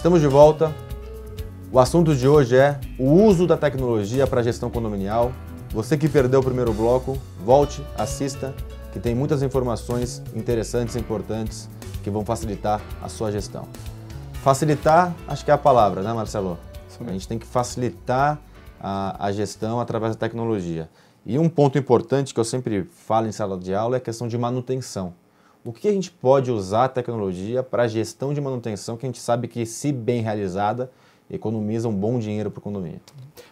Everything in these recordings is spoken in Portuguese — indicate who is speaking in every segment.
Speaker 1: Estamos de volta. O assunto de hoje é o uso da tecnologia para a gestão condominial. Você que perdeu o primeiro bloco, volte, assista, que tem muitas informações interessantes e importantes que vão facilitar a sua gestão. Facilitar, acho que é a palavra, né, Marcelo? Sim. A gente tem que facilitar a, a gestão através da tecnologia. E um ponto importante que eu sempre falo em sala de aula é a questão de manutenção o que a gente pode usar a tecnologia para a gestão de manutenção que a gente sabe que, se bem realizada, economiza um bom dinheiro
Speaker 2: para o condomínio?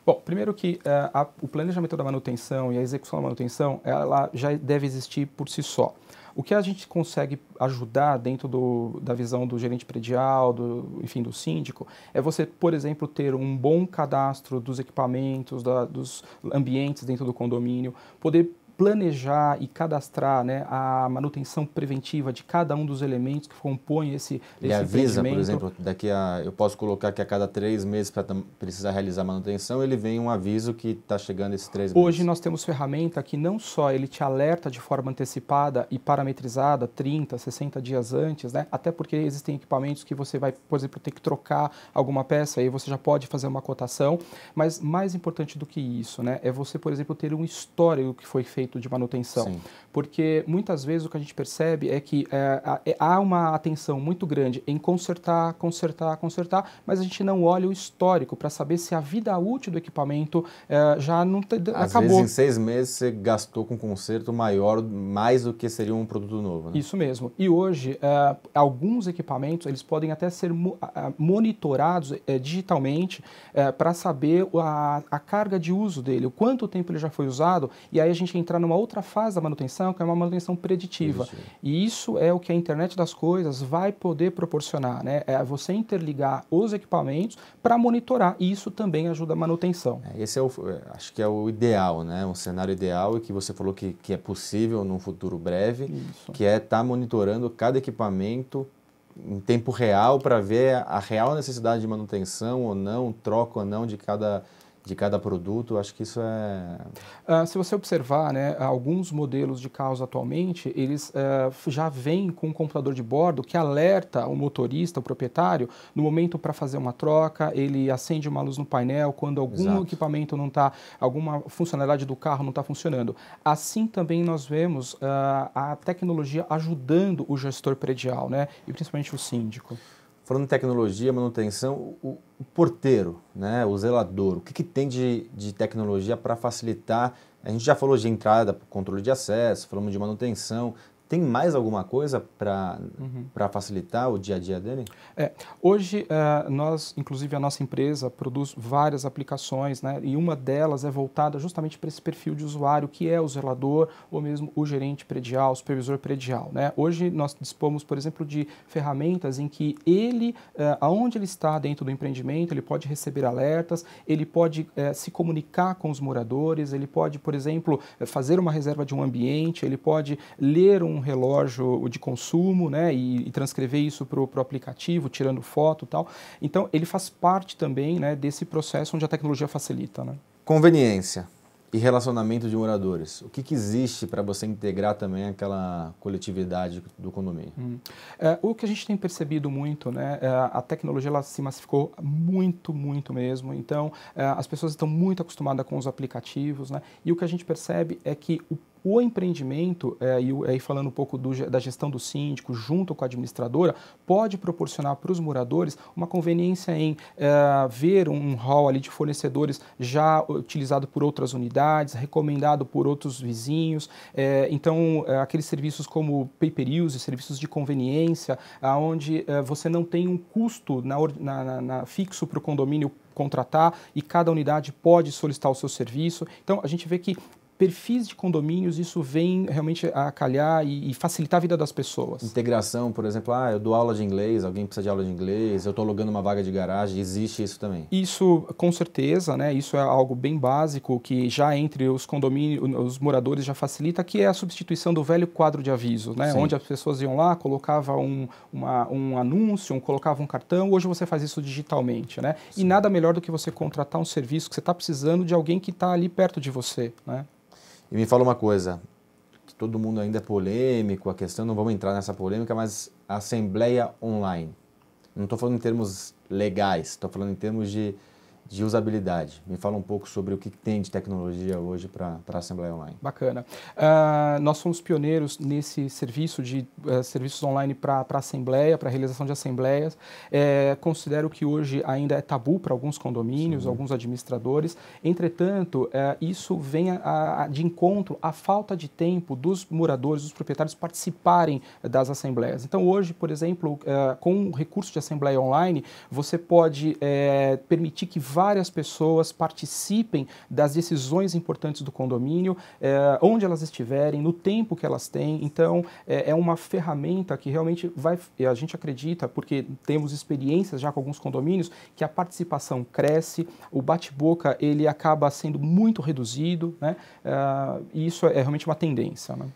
Speaker 2: Bom, primeiro que uh, a, o planejamento da manutenção e a execução da manutenção, ela já deve existir por si só. O que a gente consegue ajudar dentro do, da visão do gerente predial, do, enfim, do síndico, é você, por exemplo, ter um bom cadastro dos equipamentos, da, dos ambientes dentro do condomínio, poder planejar e cadastrar né, a manutenção preventiva de cada um dos elementos que compõem esse, Ele esse avisa, por exemplo,
Speaker 1: daqui a eu posso colocar que a cada três meses para precisar realizar manutenção, ele vem um aviso que está chegando esses três meses. Hoje
Speaker 2: nós temos ferramenta que não só ele te alerta de forma antecipada e parametrizada 30, 60 dias antes, né? até porque existem equipamentos que você vai, por exemplo, ter que trocar alguma peça e você já pode fazer uma cotação, mas mais importante do que isso né, é você, por exemplo, ter um histórico que foi feito de manutenção. Sim. Porque muitas vezes o que a gente percebe é que é, é, há uma atenção muito grande em consertar, consertar, consertar, mas a gente não olha o histórico para saber se a vida útil do equipamento é, já não tá, Às acabou. Às vezes em
Speaker 1: seis meses você gastou com um conserto maior, mais do que seria um produto novo. Né?
Speaker 2: Isso mesmo. E hoje, é, alguns equipamentos eles podem até ser monitorados é, digitalmente é, para saber a, a carga de uso dele, o quanto tempo ele já foi usado, e aí a gente entra numa outra fase da manutenção, que é uma manutenção preditiva. Isso. E isso é o que a internet das coisas vai poder proporcionar, né? É você interligar os equipamentos para monitorar, e isso também ajuda a manutenção.
Speaker 1: É, esse é o, é, acho que é o ideal, né? Um cenário ideal e que você falou que, que é possível num futuro breve, isso. que é estar tá monitorando cada equipamento em tempo real para ver a real necessidade de manutenção ou não, troca ou não de cada de cada produto, acho que isso é...
Speaker 2: Uh, se você observar, né, alguns modelos de carros atualmente, eles uh, já vêm com um computador de bordo que alerta o motorista, o proprietário, no momento para fazer uma troca, ele acende uma luz no painel quando algum Exato. equipamento não está, alguma funcionalidade do carro não está funcionando. Assim também nós vemos uh, a tecnologia ajudando o gestor predial, né, e principalmente o síndico.
Speaker 1: Falando em tecnologia, manutenção, o, o porteiro, né, o zelador, o que, que tem de, de tecnologia para facilitar? A gente já falou de entrada, controle de acesso, falamos de manutenção, tem mais alguma coisa para uhum. facilitar o dia a dia dele?
Speaker 2: É, hoje, eh, nós, inclusive a nossa empresa, produz várias aplicações, né? E uma delas é voltada justamente para esse perfil de usuário, que é o zelador ou mesmo o gerente predial, o supervisor predial, né? Hoje, nós dispomos, por exemplo, de ferramentas em que ele, uh, aonde ele está dentro do empreendimento, ele pode receber alertas, ele pode eh, se comunicar com os moradores, ele pode, por exemplo, fazer uma reserva de um ambiente, ele pode ler um um relógio de consumo, né, e, e transcrever isso para o aplicativo, tirando foto e tal. Então, ele faz parte também, né, desse processo onde a tecnologia facilita, né.
Speaker 1: Conveniência e relacionamento de moradores. O que, que existe para você integrar também aquela coletividade do condomínio?
Speaker 2: Hum. É, o que a gente tem percebido muito, né, é, a tecnologia ela se massificou muito, muito mesmo. Então, é, as pessoas estão muito acostumadas com os aplicativos, né, e o que a gente percebe é que o o empreendimento, é, e aí é, falando um pouco do, da gestão do síndico junto com a administradora, pode proporcionar para os moradores uma conveniência em é, ver um hall ali de fornecedores já utilizado por outras unidades, recomendado por outros vizinhos. É, então, é, aqueles serviços como pay use, serviços de conveniência, onde é, você não tem um custo na, na, na fixo para o condomínio contratar e cada unidade pode solicitar o seu serviço. Então a gente vê que perfis de condomínios, isso vem realmente a calhar e, e, facilitar a vida das pessoas.
Speaker 1: Integração, por exemplo, ah, eu dou aula de inglês, alguém precisa de aula de inglês, eu estou alugando uma vaga de garagem, existe isso também?
Speaker 2: Isso, com certeza, né? Isso é algo bem básico que já entre os condomínios, os moradores já facilita, que é a substituição do velho quadro de aviso, né? Onde as pessoas iam lá, colocavam um, uma, um anúncio, colocavam um cartão, hoje você faz isso digitalmente, né? E nada melhor do que você contratar um serviço que você está precisando de alguém que está ali perto de você, né?
Speaker 1: E me fala uma coisa, que todo mundo ainda é polêmico, a questão, não vamos entrar nessa polêmica, mas a assembleia online. Não estou falando em termos legais, estou falando em termos de de usabilidade. Me fala um pouco sobre o que tem de tecnologia hoje para a Assembleia Online.
Speaker 2: Bacana. Uh, nós somos pioneiros nesse serviço de uh, serviços online para Assembleia, para realização de assembleias. É, considero que hoje ainda é tabu para alguns condomínios, Sim. alguns administradores. Entretanto, uh, isso vem a, a, de encontro à falta de tempo dos moradores, dos proprietários participarem das assembleias. Então, hoje, por exemplo, é, com o recurso de Assembleia Online, você pode é, permitir que várias pessoas participem das decisões importantes do condomínio, é, onde elas estiverem, no tempo que elas têm. Então, é, é, uma ferramenta que realmente vai. A gente acredita, porque temos experiências já com alguns condomínios, que a participação cresce, o bate-boca ele acaba sendo muito reduzido, né? É, e isso é, é realmente uma tendência. Né?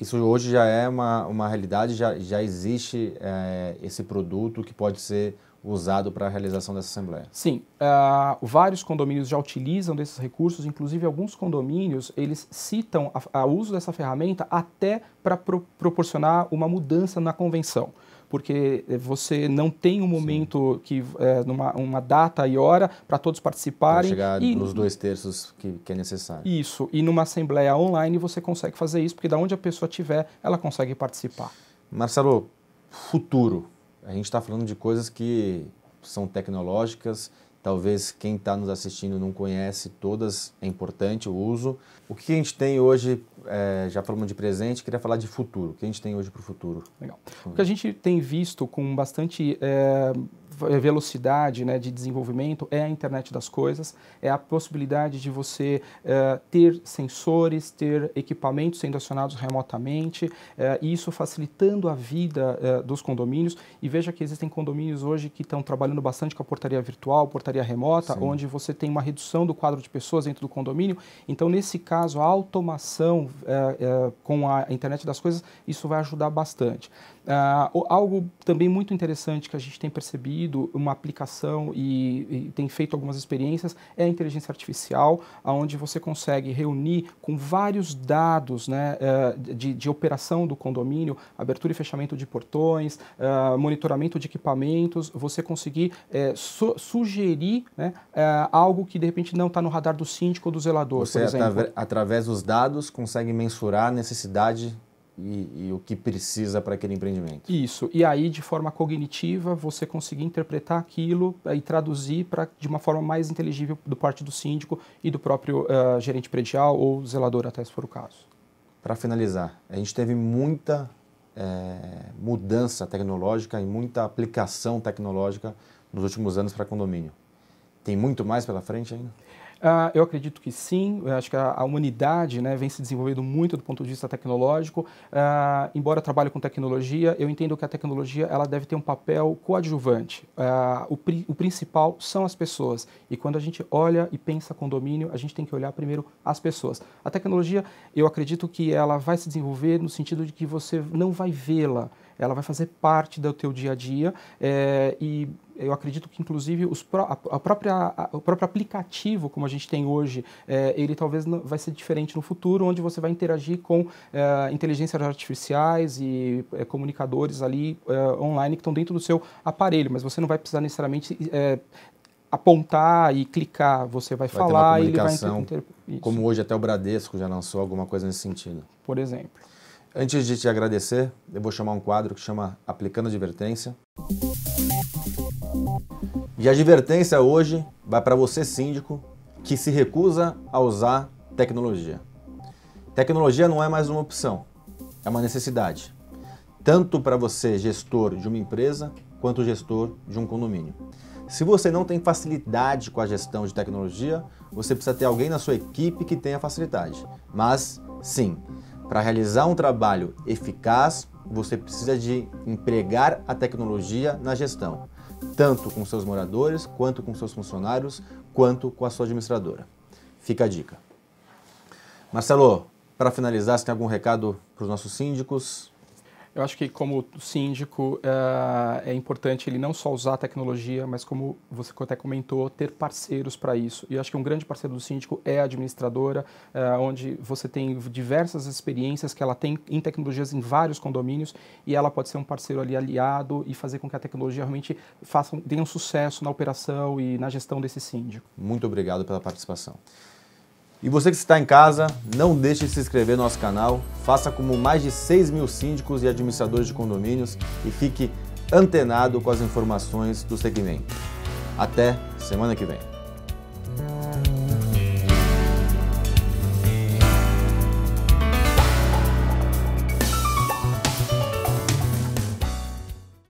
Speaker 1: Isso hoje já é uma, uma realidade, já, já existe é, esse produto que pode ser usado para a realização dessa assembleia?
Speaker 2: Sim, uh, vários condomínios já utilizam desses recursos, inclusive alguns condomínios eles citam o uso dessa ferramenta até para pro proporcionar uma mudança na convenção porque eh, você não tem um momento Sim. que é, numa uma data e hora para todos participarem. Pra chegar e, nos dois
Speaker 1: terços que, que, é necessário.
Speaker 2: Isso. E numa assembleia online você consegue fazer isso, porque da onde a pessoa estiver, ela consegue participar.
Speaker 1: Marcelo, futuro a gente está falando de coisas que são tecnológicas, talvez quem está nos assistindo não conhece todas, é importante o uso. O que a gente tem hoje, é, já falamos de presente, queria falar de futuro. O que a gente tem hoje para o futuro? Legal.
Speaker 2: O que a gente tem visto com bastante. É eh, velocidade né, de desenvolvimento é a internet das coisas, é a possibilidade de você eh, ter sensores, ter equipamentos sendo acionados remotamente, eh, e isso facilitando a vida dos condomínios. E veja que existem condomínios hoje que estão trabalhando bastante com a portaria virtual, portaria remota, Sim. onde você tem uma redução do quadro de pessoas dentro do condomínio. Então, nesse caso, a automação com a internet das coisas, isso vai ajudar bastante. Uh, algo também muito interessante que a gente tem percebido, uma aplicação e, e, tem feito algumas experiências, é a inteligência artificial, onde você consegue reunir com vários dados né, uh, de, de, operação do condomínio, abertura e fechamento de portões, uh, monitoramento de equipamentos, você conseguir eh, su sugerir né, eh, algo que de repente não está no radar do síndico ou do zelador, você, por exemplo.
Speaker 1: Através dos dados, consegue mensurar a necessidade e, e o que precisa para aquele empreendimento.
Speaker 2: Isso. E aí, de forma cognitiva, você conseguir interpretar aquilo eh, e traduzir para de uma forma mais inteligível do parte do síndico e do próprio uh, gerente predial ou zelador, até se for o caso. Para
Speaker 1: finalizar, a gente teve muita é, mudança tecnológica e muita aplicação tecnológica nos últimos anos para condomínio. Tem muito mais pela frente
Speaker 2: ainda? Ah, eu acredito que sim, eu acho que a, a humanidade né, vem se desenvolvendo muito do ponto de vista tecnológico. Ah, embora trabalhe com tecnologia, eu entendo que a tecnologia ela deve ter um papel coadjuvante. Ah, o, pri, o, principal são as pessoas. E quando a gente olha e pensa condomínio, a gente tem que olhar primeiro as pessoas. A tecnologia, eu acredito que ela vai se desenvolver no sentido de que você não vai vê-la ela vai fazer parte do teu dia a dia é, e eu acredito que inclusive os pró a, própria, a, o próprio aplicativo como a gente tem hoje, é, ele talvez não, vai ser diferente no futuro, onde você vai interagir com é, inteligências artificiais e é, comunicadores ali online que estão dentro do seu aparelho, mas você não vai precisar necessariamente apontar e clicar, você vai, vai falar e ele vai inter... Inter...
Speaker 1: Como hoje até o Bradesco já lançou alguma coisa nesse sentido. Por exemplo. Antes de te agradecer, eu vou chamar um quadro que chama Aplicando Advertência. E a advertência hoje vai para você, síndico, que se recusa a usar tecnologia. Tecnologia não é mais uma opção, é uma necessidade, tanto para você, gestor de uma empresa, quanto gestor de um condomínio. Se você não tem facilidade com a gestão de tecnologia, você precisa ter alguém na sua equipe que tenha facilidade. Mas, sim, para realizar um trabalho eficaz, você precisa de empregar a tecnologia na gestão, tanto com seus moradores, quanto com seus funcionários, quanto com a sua administradora. Fica a dica. Marcelo, para finalizar, você tem algum
Speaker 2: recado para os nossos síndicos? Eu acho que como síndico eh, é, importante ele não só usar a tecnologia, mas como você até comentou, ter parceiros para isso. E eu acho que um grande parceiro do síndico é a administradora, eh, onde você tem diversas experiências que ela tem em tecnologias em vários condomínios e ela pode ser um parceiro ali aliado e fazer com que a tecnologia realmente faça, tenha um sucesso na operação e na gestão desse síndico.
Speaker 1: Muito obrigado pela participação. E você que está em casa, não deixe de se inscrever no nosso canal, faça como mais de 6 mil síndicos e administradores de condomínios e fique antenado com as informações do segmento. Até semana que vem.